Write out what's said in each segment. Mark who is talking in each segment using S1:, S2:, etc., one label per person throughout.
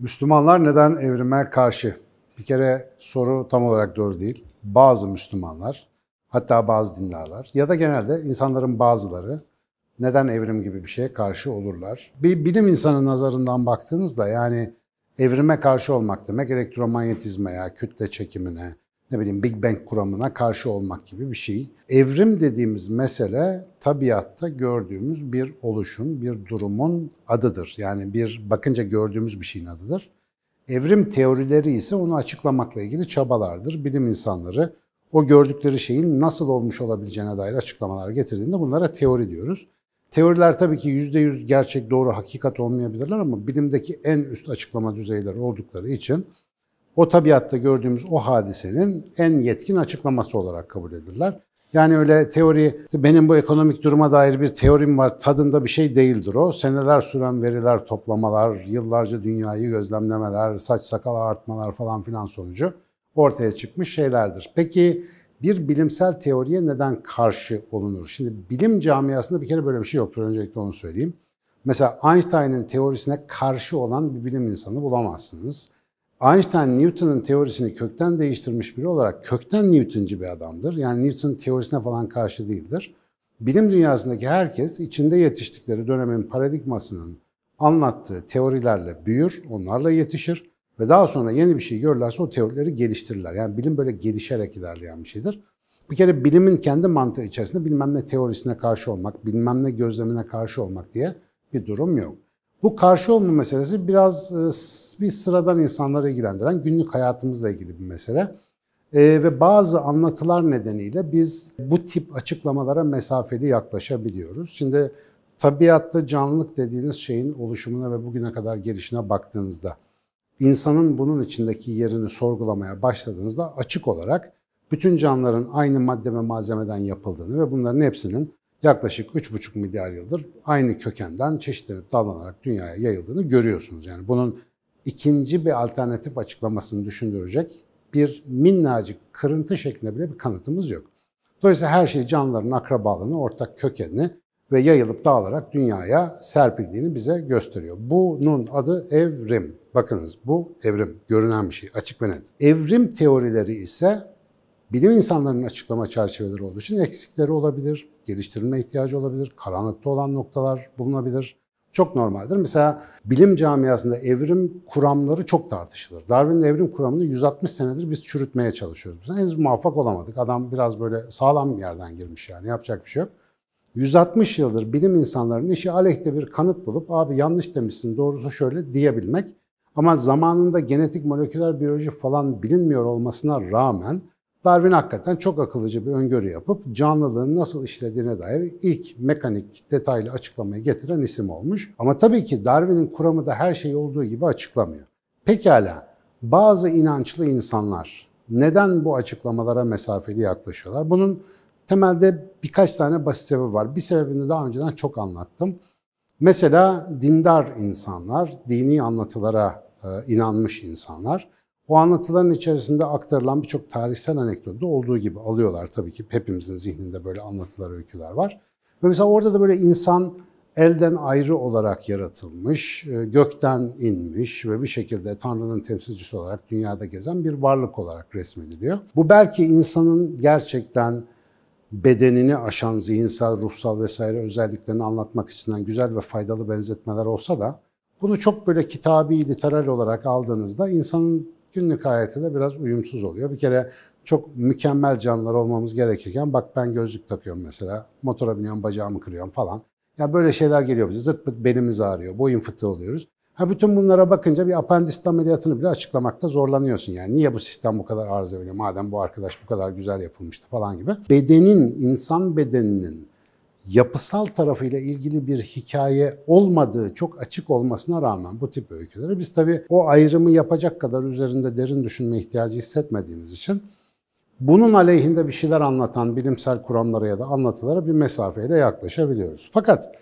S1: Müslümanlar neden evrime karşı? Bir kere soru tam olarak doğru değil. Bazı Müslümanlar, hatta bazı dindarlar ya da genelde insanların bazıları neden evrim gibi bir şeye karşı olurlar? Bir bilim insanı nazarından baktığınızda yani evrime karşı olmak demek elektromanyetizmaya, kütle çekimine, ne bileyim Big Bang kuramına karşı olmak gibi bir şey. Evrim dediğimiz mesele tabiatta gördüğümüz bir oluşun, bir durumun adıdır. Yani bir bakınca gördüğümüz bir şeyin adıdır. Evrim teorileri ise onu açıklamakla ilgili çabalardır. Bilim insanları o gördükleri şeyin nasıl olmuş olabileceğine dair açıklamalar getirdiğinde bunlara teori diyoruz. Teoriler tabii ki yüzde yüz gerçek, doğru, hakikat olmayabilirler ama bilimdeki en üst açıklama düzeyleri oldukları için o tabiatta gördüğümüz o hadisenin en yetkin açıklaması olarak kabul edirler. Yani öyle teori, işte benim bu ekonomik duruma dair bir teorim var tadında bir şey değildir o. Seneler süren veriler, toplamalar, yıllarca dünyayı gözlemlemeler, saç sakal artmalar falan filan sonucu ortaya çıkmış şeylerdir. Peki bir bilimsel teoriye neden karşı olunur? Şimdi bilim camiasında bir kere böyle bir şey yoktur. Öncelikle onu söyleyeyim. Mesela Einstein'ın teorisine karşı olan bir bilim insanı bulamazsınız. Einstein Newton'un teorisini kökten değiştirmiş biri olarak kökten Newton'cı bir adamdır. Yani Newton'un teorisine falan karşı değildir. Bilim dünyasındaki herkes içinde yetiştikleri dönemin paradigmasının anlattığı teorilerle büyür, onlarla yetişir ve daha sonra yeni bir şey görürlerse o teorileri geliştirirler. Yani bilim böyle gelişerek ilerleyen bir şeydir. Bir kere bilimin kendi mantığı içerisinde bilmem ne teorisine karşı olmak, bilmem ne gözlemine karşı olmak diye bir durum yok. Bu karşı olma meselesi biraz e, bir sıradan insanları ilgilendiren günlük hayatımızla ilgili bir mesele. Ee, ve bazı anlatılar nedeniyle biz bu tip açıklamalara mesafeli yaklaşabiliyoruz. Şimdi tabiatta canlılık dediğiniz şeyin oluşumuna ve bugüne kadar gelişine baktığınızda insanın bunun içindeki yerini sorgulamaya başladığınızda açık olarak bütün canlıların aynı madde ve malzemeden yapıldığını ve bunların hepsinin yaklaşık 3,5 milyar yıldır aynı kökenden çeşitlenip dallanarak dünyaya yayıldığını görüyorsunuz. Yani bunun ikinci bir alternatif açıklamasını düşündürecek bir minnacık kırıntı şeklinde bile bir kanıtımız yok. Dolayısıyla her şey canlıların akrabalığını, ortak kökenini ve yayılıp dağılarak dünyaya serpildiğini bize gösteriyor. Bunun adı evrim. Bakınız bu evrim, görünen bir şey, açık ve net. Evrim teorileri ise bilim insanlarının açıklama çerçeveleri olduğu için eksikleri olabilir, geliştirilme ihtiyacı olabilir, karanlıkta olan noktalar bulunabilir. Çok normaldir. Mesela bilim camiasında evrim kuramları çok tartışılır. Darwin'in evrim kuramını 160 senedir biz çürütmeye çalışıyoruz. Biz henüz muvaffak olamadık. Adam biraz böyle sağlam bir yerden girmiş yani yapacak bir şey yok. 160 yıldır bilim insanlarının işi aleyhte bir kanıt bulup abi yanlış demişsin doğrusu şöyle diyebilmek. Ama zamanında genetik moleküler biyoloji falan bilinmiyor olmasına rağmen Darwin hakikaten çok akıllıca bir öngörü yapıp canlılığın nasıl işlediğine dair ilk mekanik detaylı açıklamayı getiren isim olmuş. Ama tabii ki Darwin'in kuramı da her şey olduğu gibi açıklamıyor. Pekala bazı inançlı insanlar neden bu açıklamalara mesafeli yaklaşıyorlar? Bunun temelde birkaç tane basit sebebi var. Bir sebebini daha önceden çok anlattım. Mesela dindar insanlar, dini anlatılara e, inanmış insanlar o anlatıların içerisinde aktarılan birçok tarihsel anekdotu olduğu gibi alıyorlar tabii ki. Hepimizin zihninde böyle anlatılar, öyküler var. Ve mesela orada da böyle insan elden ayrı olarak yaratılmış, e, gökten inmiş ve bir şekilde Tanrı'nın temsilcisi olarak dünyada gezen bir varlık olarak resmediliyor. Bu belki insanın gerçekten bedenini aşan zihinsel, ruhsal vesaire özelliklerini anlatmak için güzel ve faydalı benzetmeler olsa da bunu çok böyle kitabi, literal olarak aldığınızda insanın gün hayatıyla biraz uyumsuz oluyor. Bir kere çok mükemmel canlılar olmamız gerekirken bak ben gözlük takıyorum mesela. Motora biniyorum bacağımı kırıyorum falan. Yani böyle şeyler geliyor bize. Zırt pırt belimiz ağrıyor. Boyun fıtığı oluyoruz. Ha bütün bunlara bakınca bir apandist ameliyatını bile açıklamakta zorlanıyorsun. Yani niye bu sistem bu kadar arıza veriyor? Madem bu arkadaş bu kadar güzel yapılmıştı falan gibi. Bedenin, insan bedeninin yapısal tarafıyla ilgili bir hikaye olmadığı çok açık olmasına rağmen bu tip öykülere biz tabii o ayrımı yapacak kadar üzerinde derin düşünme ihtiyacı hissetmediğimiz için bunun aleyhinde bir şeyler anlatan bilimsel kuramlara ya da anlatılara bir mesafeyle yaklaşabiliyoruz. Fakat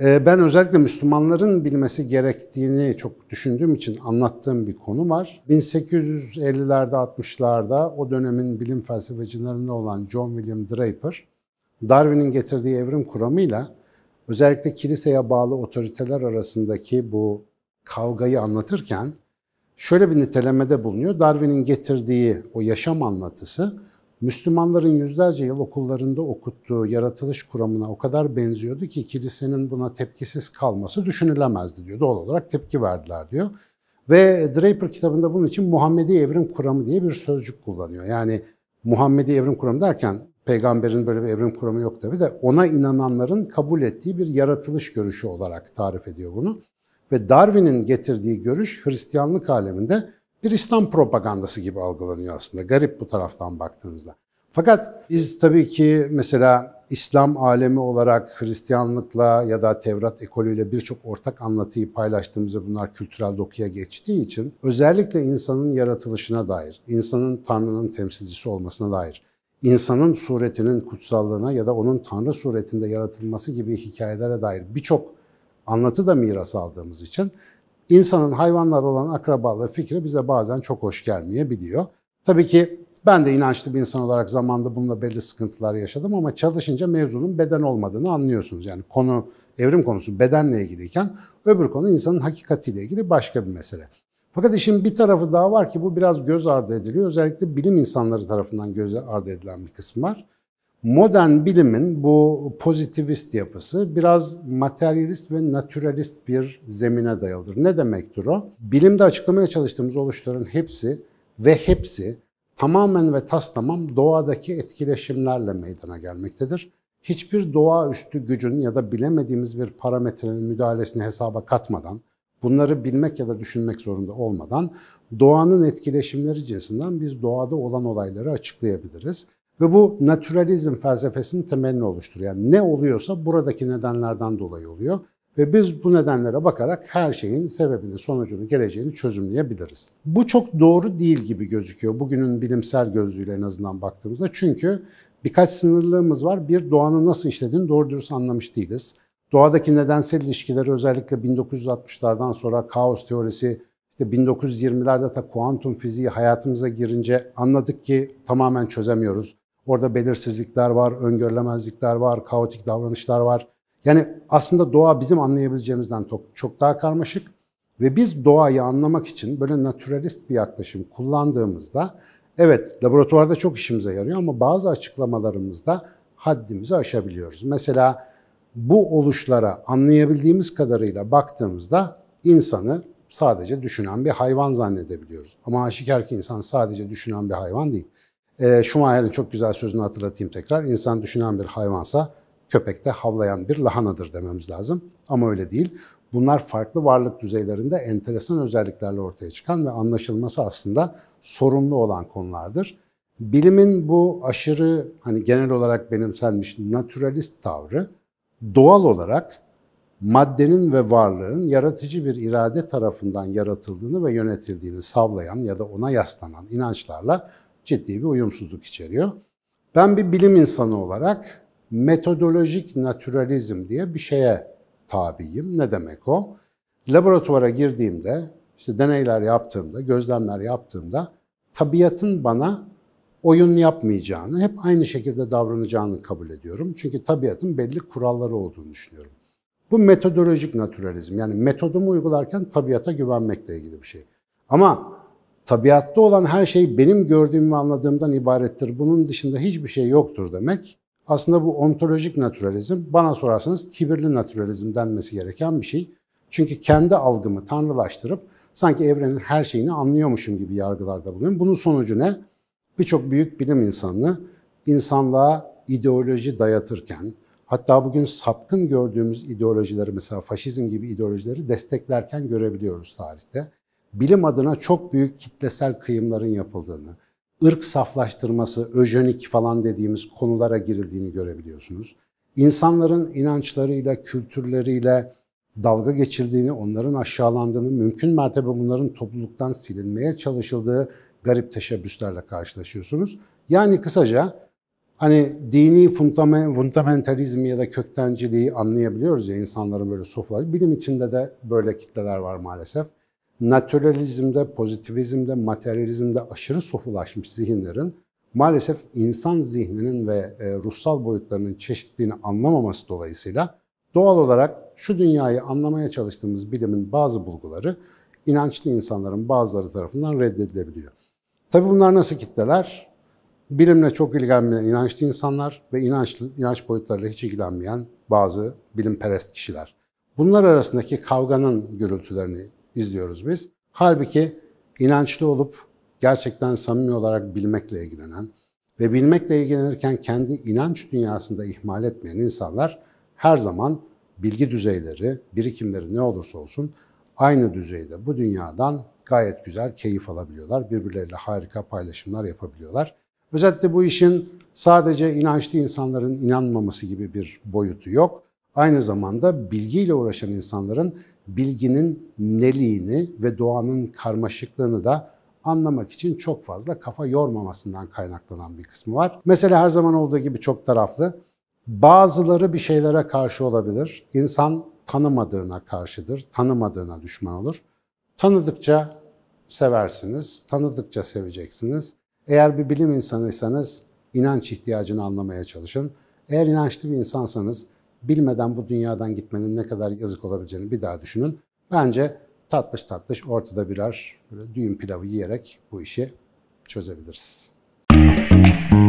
S1: e, ben özellikle Müslümanların bilmesi gerektiğini çok düşündüğüm için anlattığım bir konu var. 1850'lerde 60'larda o dönemin bilim felsefecilerinden olan John William Draper Darwin'in getirdiği evrim kuramıyla özellikle kiliseye bağlı otoriteler arasındaki bu kavgayı anlatırken şöyle bir nitelemede bulunuyor. Darwin'in getirdiği o yaşam anlatısı Müslümanların yüzlerce yıl okullarında okuttuğu yaratılış kuramına o kadar benziyordu ki kilisenin buna tepkisiz kalması düşünülemezdi diyor. Doğal olarak tepki verdiler diyor. Ve Draper kitabında bunun için Muhammedi Evrim Kuramı diye bir sözcük kullanıyor. Yani Muhammedi Evrim Kuramı derken peygamberin böyle bir evrim kuramı yok tabi de ona inananların kabul ettiği bir yaratılış görüşü olarak tarif ediyor bunu. Ve Darwin'in getirdiği görüş Hristiyanlık aleminde bir İslam propagandası gibi algılanıyor aslında. Garip bu taraftan baktığınızda. Fakat biz tabii ki mesela İslam alemi olarak Hristiyanlıkla ya da Tevrat ekolüyle birçok ortak anlatıyı paylaştığımızda bunlar kültürel dokuya geçtiği için özellikle insanın yaratılışına dair, insanın Tanrı'nın temsilcisi olmasına dair insanın suretinin kutsallığına ya da onun Tanrı suretinde yaratılması gibi hikayelere dair birçok anlatı da miras aldığımız için insanın hayvanlar olan akrabalığı fikri bize bazen çok hoş gelmeyebiliyor. Tabii ki ben de inançlı bir insan olarak zamanda bununla belli sıkıntılar yaşadım ama çalışınca mevzunun beden olmadığını anlıyorsunuz. Yani konu evrim konusu bedenle ilgiliyken öbür konu insanın hakikatiyle ilgili başka bir mesele. Fakat işin bir tarafı daha var ki bu biraz göz ardı ediliyor. Özellikle bilim insanları tarafından göz ardı edilen bir kısım var. Modern bilimin bu pozitivist yapısı biraz materyalist ve naturalist bir zemine dayalıdır. Ne demektir o? Bilimde açıklamaya çalıştığımız oluşların hepsi ve hepsi tamamen ve tas tamam doğadaki etkileşimlerle meydana gelmektedir. Hiçbir doğa üstü gücün ya da bilemediğimiz bir parametrenin müdahalesini hesaba katmadan, Bunları bilmek ya da düşünmek zorunda olmadan doğanın etkileşimleri cinsinden biz doğada olan olayları açıklayabiliriz. Ve bu naturalizm felsefesinin temelini oluşturuyor. Yani ne oluyorsa buradaki nedenlerden dolayı oluyor. Ve biz bu nedenlere bakarak her şeyin sebebini, sonucunu, geleceğini çözümleyebiliriz. Bu çok doğru değil gibi gözüküyor bugünün bilimsel gözlüğüyle en azından baktığımızda. Çünkü birkaç sınırlığımız var. Bir, doğanın nasıl işlediğini doğru dürüst anlamış değiliz. Doğadaki nedensel ilişkileri özellikle 1960'lardan sonra kaos teorisi, işte 1920'lerde de kuantum fiziği hayatımıza girince anladık ki tamamen çözemiyoruz. Orada belirsizlikler var, öngörülemezlikler var, kaotik davranışlar var. Yani aslında doğa bizim anlayabileceğimizden çok daha karmaşık ve biz doğayı anlamak için böyle naturalist bir yaklaşım kullandığımızda evet laboratuvarda çok işimize yarıyor ama bazı açıklamalarımızda haddimizi aşabiliyoruz. Mesela bu oluşlara anlayabildiğimiz kadarıyla baktığımızda insanı sadece düşünen bir hayvan zannedebiliyoruz. Ama aşikar ki insan sadece düşünen bir hayvan değil. E, Schumacher'in çok güzel sözünü hatırlatayım tekrar. İnsan düşünen bir hayvansa köpek de havlayan bir lahanadır dememiz lazım. Ama öyle değil. Bunlar farklı varlık düzeylerinde enteresan özelliklerle ortaya çıkan ve anlaşılması aslında sorumlu olan konulardır. Bilimin bu aşırı hani genel olarak benimsenmiş naturalist tavrı doğal olarak maddenin ve varlığın yaratıcı bir irade tarafından yaratıldığını ve yönetildiğini savlayan ya da ona yaslanan inançlarla ciddi bir uyumsuzluk içeriyor. Ben bir bilim insanı olarak metodolojik naturalizm diye bir şeye tabiyim. Ne demek o? Laboratuvara girdiğimde, işte deneyler yaptığımda, gözlemler yaptığımda tabiatın bana oyun yapmayacağını, hep aynı şekilde davranacağını kabul ediyorum. Çünkü tabiatın belli kuralları olduğunu düşünüyorum. Bu metodolojik naturalizm. Yani metodumu uygularken tabiata güvenmekle ilgili bir şey. Ama tabiatta olan her şey benim gördüğüm ve anladığımdan ibarettir. Bunun dışında hiçbir şey yoktur demek. Aslında bu ontolojik naturalizm bana sorarsanız kibirli naturalizm denmesi gereken bir şey. Çünkü kendi algımı tanrılaştırıp sanki evrenin her şeyini anlıyormuşum gibi yargılarda bulunuyorum. Bunun sonucu ne? Birçok büyük bilim insanı insanlığa ideoloji dayatırken, hatta bugün sapkın gördüğümüz ideolojileri mesela faşizm gibi ideolojileri desteklerken görebiliyoruz tarihte. Bilim adına çok büyük kitlesel kıyımların yapıldığını, ırk saflaştırması, öjenik falan dediğimiz konulara girildiğini görebiliyorsunuz. İnsanların inançlarıyla, kültürleriyle dalga geçildiğini, onların aşağılandığını, mümkün mertebe bunların topluluktan silinmeye çalışıldığı garip teşebbüslerle karşılaşıyorsunuz. Yani kısaca hani dini fundamentalizmi ya da köktenciliği anlayabiliyoruz ya insanların böyle sofları. Bilim içinde de böyle kitleler var maalesef. Naturalizmde, pozitivizmde, materyalizmde aşırı sofulaşmış zihinlerin maalesef insan zihninin ve e, ruhsal boyutlarının çeşitliliğini anlamaması dolayısıyla doğal olarak şu dünyayı anlamaya çalıştığımız bilimin bazı bulguları inançlı insanların bazıları tarafından reddedilebiliyor. Tabii bunlar nasıl kitleler? Bilimle çok ilgilenmeyen inançlı insanlar ve inançlı, inanç boyutlarıyla hiç ilgilenmeyen bazı bilimperest kişiler. Bunlar arasındaki kavganın gürültülerini izliyoruz biz. Halbuki inançlı olup gerçekten samimi olarak bilmekle ilgilenen ve bilmekle ilgilenirken kendi inanç dünyasında ihmal etmeyen insanlar her zaman bilgi düzeyleri, birikimleri ne olursa olsun aynı düzeyde bu dünyadan gayet güzel keyif alabiliyorlar. Birbirleriyle harika paylaşımlar yapabiliyorlar. Özetle bu işin sadece inançlı insanların inanmaması gibi bir boyutu yok. Aynı zamanda bilgiyle uğraşan insanların bilginin neliğini ve doğanın karmaşıklığını da anlamak için çok fazla kafa yormamasından kaynaklanan bir kısmı var. Mesela her zaman olduğu gibi çok taraflı. Bazıları bir şeylere karşı olabilir. İnsan tanımadığına karşıdır, tanımadığına düşman olur. Tanıdıkça seversiniz, tanıdıkça seveceksiniz. Eğer bir bilim insanıysanız inanç ihtiyacını anlamaya çalışın. Eğer inançlı bir insansanız bilmeden bu dünyadan gitmenin ne kadar yazık olabileceğini bir daha düşünün. Bence tatlış tatlış ortada birer böyle düğün pilavı yiyerek bu işi çözebiliriz. Müzik